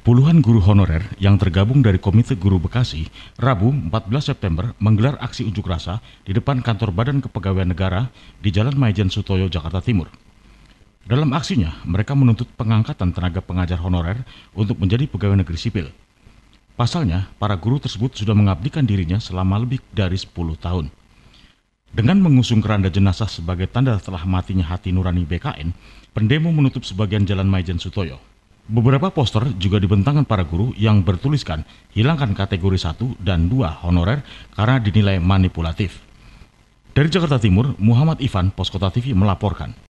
Puluhan guru honorer yang tergabung dari Komite Guru Bekasi, Rabu 14 September menggelar aksi unjuk rasa di depan kantor Badan Kepegawaian Negara di Jalan Maijen Sutoyo, Jakarta Timur. Dalam aksinya, mereka menuntut pengangkatan tenaga pengajar honorer untuk menjadi pegawai negeri sipil. Pasalnya, para guru tersebut sudah mengabdikan dirinya selama lebih dari 10 tahun. Dengan mengusung keranda jenazah sebagai tanda telah matinya hati nurani BKN, pendemo menutup sebagian jalan Maijen Sutoyo. Beberapa poster juga dibentangkan para guru yang bertuliskan hilangkan kategori 1 dan 2 honorer karena dinilai manipulatif. Dari Jakarta Timur, Muhammad Ivan, Poskota TV melaporkan.